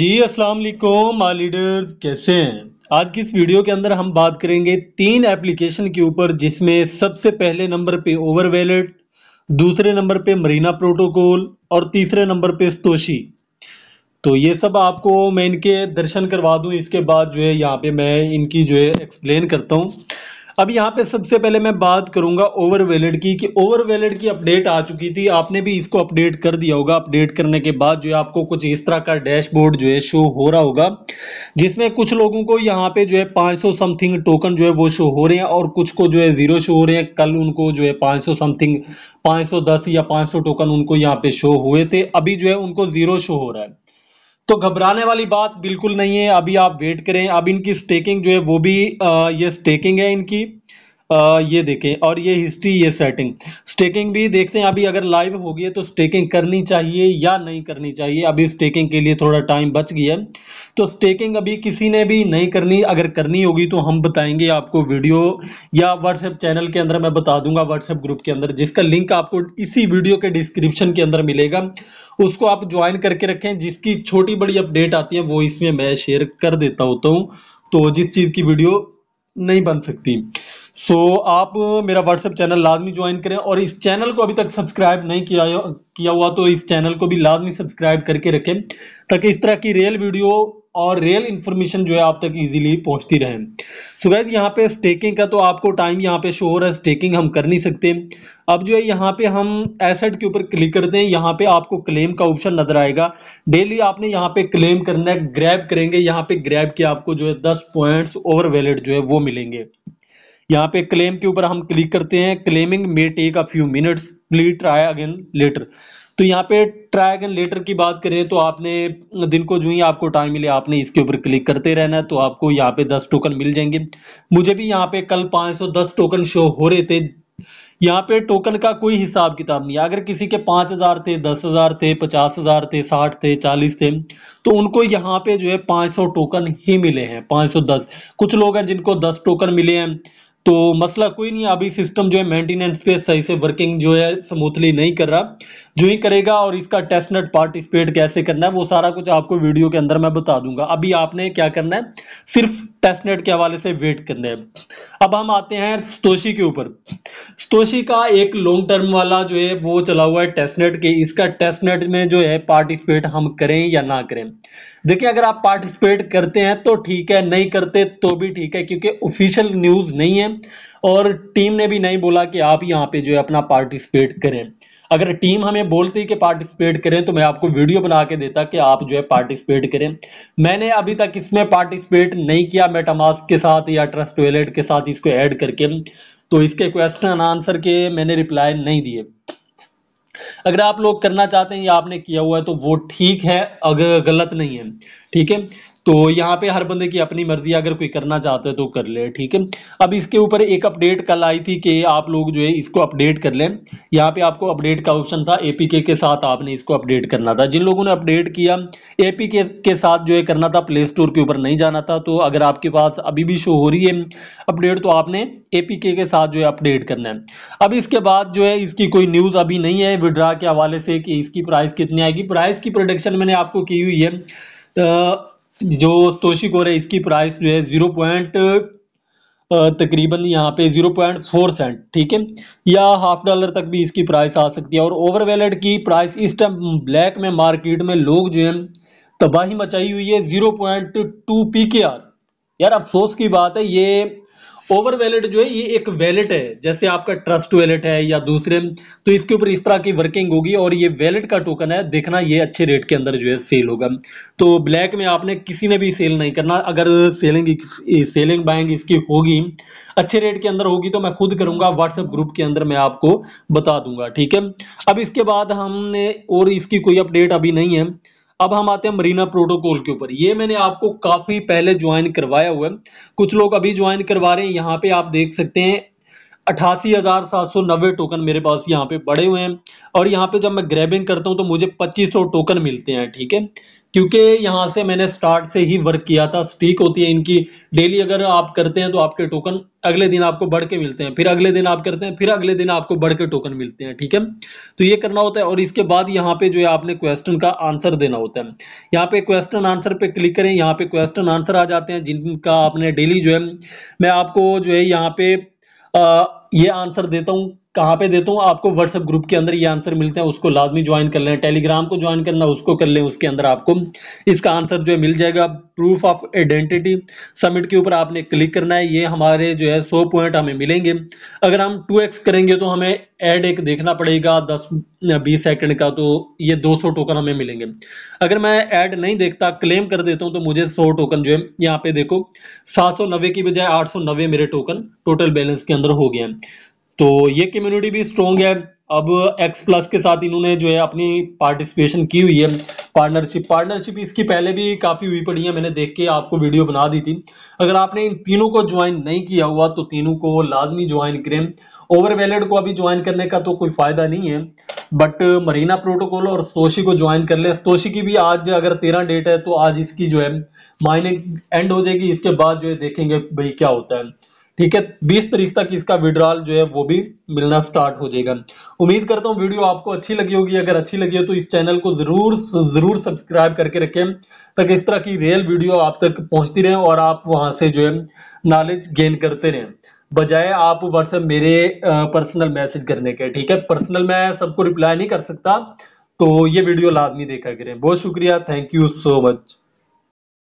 जी अस्सलाम वालेकुम my leaders कैसे हैं आज की इस वीडियो के अंदर हम बात करेंगे तीन एप्लीकेशन के ऊपर जिसमें सबसे पहले नंबर पे ओवर वैलेट दूसरे नंबर पे मरीना प्रोटोकॉल और तीसरे नंबर पे स्तोशी तो ये सब आपको मैं इनके दर्शन करवा दूं इसके बाद जो है यहाँ पे मैं इनकी जो है एक्सप्लेन करता हूँ अब यहाँ पे सबसे पहले मैं बात करूंगा ओवर वैलिड की कि ओवर वैलेट की अपडेट आ चुकी थी आपने भी इसको अपडेट कर दिया होगा अपडेट करने के बाद जो है आपको कुछ इस तरह का डैशबोर्ड जो है शो हो रहा होगा जिसमें कुछ लोगों को यहाँ पे जो है 500 समथिंग टोकन जो है वो शो हो रहे हैं और कुछ को जो है जीरो शो हो रहे हैं कल उनको जो है पाँच समथिंग पाँच या पाँच टोकन उनको यहाँ पे शो हुए थे अभी जो है उनको जीरो शो हो रहा है तो घबराने वाली बात बिल्कुल नहीं है अभी आप वेट करें अब इनकी स्टेकिंग जो है वो भी आ, ये स्टेकिंग है इनकी आ, ये देखें और ये हिस्ट्री ये सेटिंग स्टेकिंग भी देखते हैं अभी अगर लाइव होगी तो स्टेकिंग करनी चाहिए या नहीं करनी चाहिए अभी स्टेकिंग के लिए थोड़ा टाइम बच गया है तो स्टेकिंग अभी किसी ने भी नहीं करनी अगर करनी होगी तो हम बताएंगे आपको वीडियो या व्हाट्सएप चैनल के अंदर मैं बता दूंगा व्हाट्सएप ग्रुप के अंदर जिसका लिंक आपको इसी वीडियो के डिस्क्रिप्शन के अंदर मिलेगा उसको आप ज्वाइन करके रखें जिसकी छोटी बड़ी अपडेट आती है वो इसमें मैं शेयर कर देता होता हूँ तो जिस चीज़ की वीडियो नहीं बन सकती सो so, आप मेरा व्हाट्सएप चैनल लाजमी ज्वाइन करें और इस चैनल को अभी तक सब्सक्राइब नहीं किया किया हुआ तो इस चैनल को भी लाजमी सब्सक्राइब करके रखें ताकि इस तरह की रियल वीडियो और रियल इन्फॉर्मेशन जो है आप तक इजीली पहुंचती रहे सो गैस यहाँ पे स्टेकिंग का तो आपको टाइम यहाँ पे शो हो रहा है स्टेकिंग हम कर नहीं सकते अब जो है यहाँ पे हम एसेट के ऊपर क्लिक करते हैं यहाँ पे आपको क्लेम का ऑप्शन नजर आएगा डेली आपने यहाँ पे क्लेम करना है ग्रैब करेंगे यहाँ पे ग्रैब के आपको जो है दस पॉइंट ओवर वैलिड जो है वो मिलेंगे यहाँ पे क्लेम के ऊपर हम क्लिक करते हैं claiming may take a few minutes please try again later तो यहाँ पे ट्रैक एंड लेटर की बात करें तो आपने दिन को जो ही आपको टाइम मिले आपने इसके ऊपर क्लिक करते रहना है तो आपको यहाँ पे दस टोकन मिल जाएंगे मुझे भी यहाँ पे कल 510 टोकन शो हो रहे थे यहाँ पे टोकन का कोई हिसाब किताब नहीं अगर किसी के पाँच हज़ार थे दस हज़ार थे पचास हज़ार थे साठ थे चालीस थे तो उनको यहाँ पे जो है पाँच सौ टोकन ही मिले हैं पाँच सौ दस कुछ लोग हैं जिनको दस टोकन मिले हैं तो मसला कोई नहीं अभी सिस्टम जो है मेंटेनेंस पे सही से वर्किंग जो है स्मूथली नहीं कर रहा जो ही करेगा और इसका टेस्ट पार्टिसिपेट कैसे करना है वो सारा कुछ आपको वीडियो के अंदर मैं बता दूंगा अभी आपने क्या करना है सिर्फ टेस्ट नेट के हवाले से वेट करना है अब हम आते हैं स्तोशी के ऊपर स्तोशी का एक लॉन्ग टर्म वाला जो है वो चला हुआ है टेस्ट नेट के इसका टेस्ट नेट में जो है पार्टिसिपेट हम करें या ना करें देखिए अगर आप पार्टिसिपेट करते हैं तो ठीक है नहीं करते तो भी ठीक है क्योंकि ऑफिशियल न्यूज़ नहीं है और टीम ने भी नहीं बोला कि आप यहाँ पे जो है अपना पार्टिसिपेट करें अगर टीम हमें बोलती कि पार्टिसिपेट करें तो मैं आपको वीडियो बना के देता कि आप जो है पार्टिसिपेट करें मैंने अभी तक इसमें पार्टिसिपेट नहीं किया मेटामास्क के साथ या ट्रस्ट वॉलेट के साथ इसको ऐड करके तो इसके क्वेश्चन आंसर के मैंने रिप्लाई नहीं दिए अगर आप लोग करना चाहते हैं या आपने किया हुआ है तो वो ठीक है अगर गलत नहीं है ठीक है तो यहाँ पे हर बंदे की अपनी मर्जी अगर कोई करना चाहता है तो कर ले ठीक है अब इसके ऊपर एक अपडेट कल आई थी कि आप लोग जो है इसको अपडेट कर लें यहाँ पे आपको अपडेट का ऑप्शन था एपीके के साथ आपने इसको अपडेट करना था जिन लोगों ने अपडेट किया एपीके के साथ जो है करना था प्ले स्टोर के ऊपर नहीं जाना था तो अगर आपके पास अभी भी शो हो रही है अपडेट तो आपने एपीके के साथ जो है अपडेट करना है अब इसके बाद जो है इसकी कोई न्यूज़ अभी नहीं है विड्रा के हवाले से कि इसकी प्राइस कितनी आएगी प्राइस की प्रोडक्शन मैंने आपको की हुई है जो तोशी कोर है इसकी प्राइस जो है ज़ीरो पॉइंट तकरीबन यहाँ पे ज़ीरो पॉइंट फोर सेंट ठीक है या हाफ डॉलर तक भी इसकी प्राइस आ सकती है और ओवर वैलेट की प्राइस इस टाइम ब्लैक में मार्केट में लोग जो है तबाही मचाई हुई है zero point two P K R यार अफसोस की बात है ये ओवर वैलेट जो है ये एक वैलेट है जैसे आपका ट्रस्ट वैलेट है या दूसरे तो इसके ऊपर इस तरह की वर्किंग होगी और ये वैलेट का टोकन है देखना ये अच्छे रेट के अंदर जो है सेल होगा तो ब्लैक में आपने किसी ने भी सेल नहीं करना अगर सेलिंग सेलिंग बाइंग इसकी होगी अच्छे रेट के अंदर होगी तो मैं खुद करूंगा व्हाट्सएप ग्रुप के अंदर मैं आपको बता दूंगा ठीक है अब इसके बाद हमने और इसकी कोई अपडेट अभी नहीं है अब हम आते हैं मरीना प्रोटोकॉल के ऊपर ये मैंने आपको काफ़ी पहले ज्वाइन करवाया हुआ है कुछ लोग अभी ज्वाइन करवा रहे हैं यहाँ पे आप देख सकते हैं अठासी हज़ार सात सौ नब्बे टोकन मेरे पास यहाँ पे बड़े हुए हैं और यहाँ पे जब मैं ग्रैबिंग करता हूँ तो मुझे पच्चीस सौ टोकन मिलते हैं ठीक है क्योंकि यहाँ से मैंने स्टार्ट से ही वर्क किया था स्टीक होती है इनकी डेली अगर आप करते हैं तो आपके टोकन अगले दिन आपको बढ़ के मिलते हैं फिर अगले दिन आप करते हैं फिर अगले दिन आपको बढ़ के टोकन मिलते हैं ठीक है तो ये करना होता है और इसके बाद यहाँ पे जो है आपने क्वेश्चन का आंसर देना होता है यहाँ पे क्वेश्चन आंसर पे क्लिक करें यहाँ पे क्वेश्चन आंसर आ जाते हैं जिनका आपने डेली जो है मैं आपको जो है यहाँ पे आ, ये आंसर देता हूँ कहाँ पे देता हूँ आपको व्हाट्सअप ग्रुप के अंदर ये आंसर मिलते हैं उसको लाजमी ज्वाइन कर लें टेलीग्राम को ज्वाइन करना उसको कर लें उसके अंदर आपको इसका आंसर जो है मिल जाएगा प्रूफ ऑफ आइडेंटिटी सबमिट के ऊपर आपने क्लिक करना है ये हमारे जो है सौ पॉइंट हमें मिलेंगे अगर हम टू एक्स करेंगे तो हमें एड एक देखना पड़ेगा दस बीस सेकेंड का तो ये दो सौ टोकन हमें मिलेंगे अगर मैं ऐड नहीं देखता क्लेम कर देता हूँ तो मुझे सौ टोकन जो है यहाँ पे देखो सात सौ नब्बे की बजाय आठ सौ नब्बे मेरे टोकन टोटल बैलेंस के अंदर हो गया है तो ये कम्युनिटी भी स्ट्रोंग है अब एक्स प्लस के साथ इन्होंने जो है अपनी पार्टिसिपेशन की हुई है पार्टनरशिप पार्टनरशिप इसकी पहले भी काफ़ी हुई पड़ी है मैंने देख के आपको वीडियो बना दी थी अगर आपने इन तीनों को ज्वाइन नहीं किया हुआ तो तीनों को लाजमी ज्वाइन करें ओवर वैलड को अभी ज्वाइन करने का तो कोई फ़ायदा नहीं है बट मरीना प्रोटोकॉल और स्तोशी को ज्वाइन कर ले स्तोशी की भी आज अगर तेरह डेट है तो आज इसकी जो है माइनिंग एंड हो जाएगी इसके बाद जो है देखेंगे भाई क्या होता है ठीक है बीस तारीख तक इसका विड्रॉल जो है वो भी मिलना स्टार्ट हो जाएगा उम्मीद करता हूँ वीडियो आपको अच्छी लगी होगी अगर अच्छी लगी हो तो इस चैनल को जरूर जरूर सब्सक्राइब करके रखें ताकि इस तरह की रियल वीडियो आप तक पहुंचती रहे और आप वहां से जो है नॉलेज गेन करते रहें बजाय आप व्हाट्सएप मेरे पर्सनल मैसेज करने के ठीक है पर्सनल मैं सबको रिप्लाई नहीं कर सकता तो ये वीडियो लाजमी देखा करें बहुत शुक्रिया थैंक यू सो मच